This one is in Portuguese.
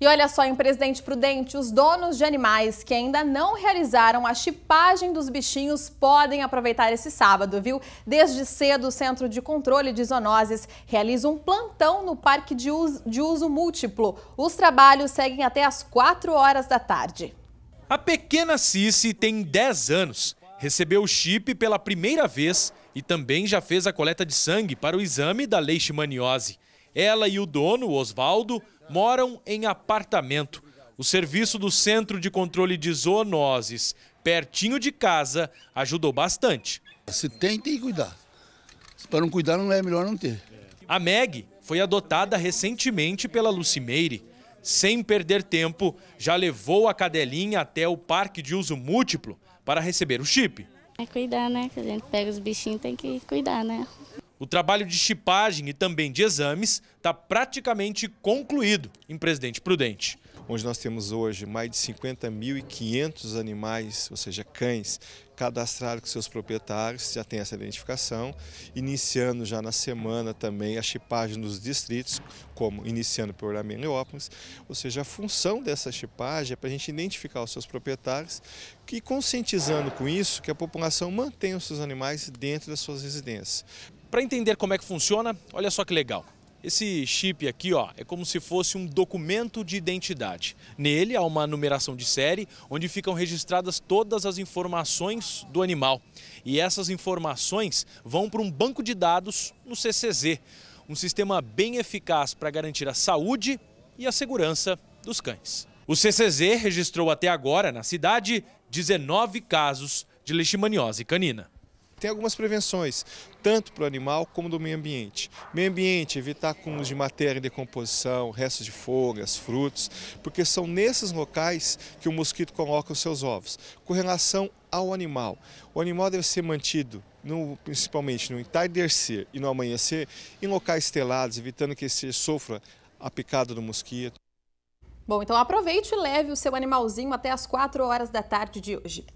E olha só, em Presidente Prudente, os donos de animais que ainda não realizaram a chipagem dos bichinhos podem aproveitar esse sábado, viu? Desde cedo, o Centro de Controle de Zoonoses realiza um plantão no Parque de Uso, de uso Múltiplo. Os trabalhos seguem até às 4 horas da tarde. A pequena Cici tem 10 anos, recebeu o chip pela primeira vez e também já fez a coleta de sangue para o exame da leishmaniose. Ela e o dono, Oswaldo, moram em apartamento. O serviço do Centro de Controle de Zoonoses, pertinho de casa, ajudou bastante. Se tem, tem que cuidar. Se para não cuidar, não é melhor não ter. A Meg foi adotada recentemente pela Lucimeire. Sem perder tempo, já levou a cadelinha até o parque de uso múltiplo para receber o chip. É cuidar, né? Que a gente pega os bichinhos, tem que cuidar, né? O trabalho de chipagem e também de exames está praticamente concluído em Presidente Prudente. Onde nós temos hoje mais de 50.500 animais, ou seja, cães, cadastrados com seus proprietários, já tem essa identificação. Iniciando já na semana também a chipagem nos distritos, como iniciando por Ameliópolis. Ou seja, a função dessa chipagem é para a gente identificar os seus proprietários e conscientizando com isso que a população mantenha os seus animais dentro das suas residências. Para entender como é que funciona, olha só que legal. Esse chip aqui ó, é como se fosse um documento de identidade. Nele há uma numeração de série onde ficam registradas todas as informações do animal. E essas informações vão para um banco de dados no CCZ, um sistema bem eficaz para garantir a saúde e a segurança dos cães. O CCZ registrou até agora na cidade 19 casos de leishmaniose canina tem algumas prevenções, tanto para o animal como do meio ambiente. Meio ambiente, evitar acúmulos de matéria em decomposição, restos de folhas, frutos, porque são nesses locais que o mosquito coloca os seus ovos. Com relação ao animal, o animal deve ser mantido no, principalmente no entardecer e no amanhecer, em locais telados, evitando que ele sofra a picada do mosquito. Bom, então aproveite e leve o seu animalzinho até as 4 horas da tarde de hoje.